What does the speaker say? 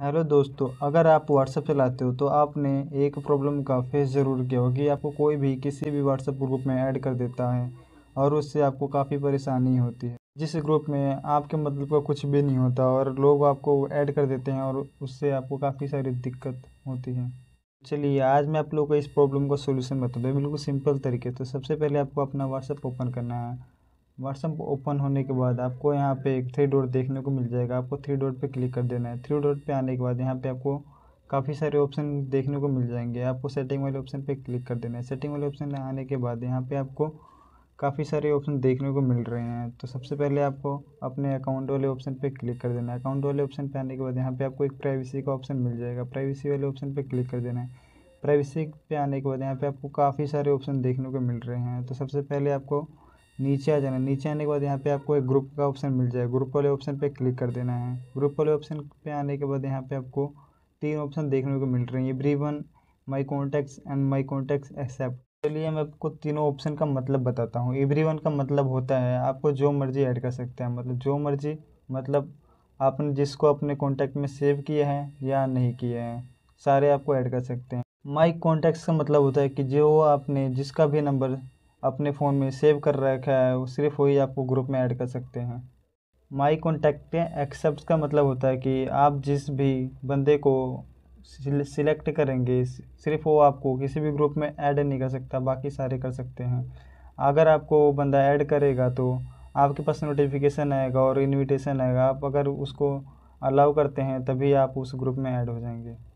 hello दोस्तों अगर आप व्हाट्सएप चलाते हो तो आपने एक प्रॉब्लम का फेस ज़रूर किया होगी कि आपको कोई भी किसी भी व्हाट्सएप ग्रुप में ऐड कर देता है और उससे आपको काफ़ी परेशानी होती है जिस ग्रुप में आपके मतलब का कुछ भी नहीं होता और लोग आपको ऐड कर देते हैं और उससे आपको काफ़ी सारी दिक्कत होती है चलिए आज मैं आप लोगों को इस प्रॉब्लम का सोल्यूशन बता दूँ बिल्कुल सिंपल तरीके तो सबसे पहले आपको अपना व्हाट्सएप ओपन करना है व्हाट्सअप ओपन होने के बाद आपको यहाँ पे एक थ्री डॉट देखने को मिल जाएगा आपको थ्री डॉट पे क्लिक कर देना है थ्री डॉट पे आने के बाद यहाँ पे आपको काफ़ी सारे ऑप्शन देखने को मिल जाएंगे आपको सेटिंग वाले ऑप्शन पे क्लिक कर देना है सेटिंग वाले ऑप्शन आने के बाद यहाँ पे आपको काफ़ी सारे ऑप्शन देखने को मिल रहे हैं तो सबसे पहले आपको अपने अकाउंट वाले ऑप्शन पर क्लिक कर देना है अकाउंट वाले ऑप्शन पर आने के बाद यहाँ पर आपको एक प्राइवेसी का ऑप्शन मिल जाएगा प्राइवेसी वाले ऑप्शन पर क्लिक कर देना है प्राइवेसी पर आने के बाद यहाँ पर आपको काफ़ी सारे ऑप्शन देखने को मिल रहे हैं तो सबसे पहले आपको नीचे आ जाना नीचे आने के बाद यहाँ पे आपको एक ग्रुप का ऑप्शन मिल जाएगा ग्रुप वाले ऑप्शन पे क्लिक कर देना है ग्रुप वाले ऑप्शन पे आने के बाद यहाँ पे आपको तीन ऑप्शन देखने को मिल रहे हैं everyone my contacts and my contacts except चलिए मैं आपको तीनों ऑप्शन का मतलब बताता हूँ एवरी वन का मतलब होता है आपको जो मर्जी ऐड कर सकते हैं मतलब जो मर्जी मतलब आपने जिसको अपने कॉन्टैक्ट में सेव किया है या नहीं किया है सारे आपको ऐड कर सकते हैं माई कॉन्टैक्ट्स का मतलब होता है कि जो आपने जिसका भी नंबर अपने फ़ोन में सेव कर रखा है वो सिर्फ वही आपको ग्रुप में ऐड कर सकते हैं माई कॉन्टैक्ट एक्सेप्ट का मतलब होता है कि आप जिस भी बंदे को सिलेक्ट करेंगे सिर्फ वो आपको किसी भी ग्रुप में ऐड नहीं कर सकता बाकी सारे कर सकते हैं अगर आपको वो बंदा ऐड करेगा तो आपके पास नोटिफिकेशन आएगा और इनविटेशन आएगा आप अगर उसको अलाउ करते हैं तभी आप उस ग्रुप में ऐड हो जाएंगे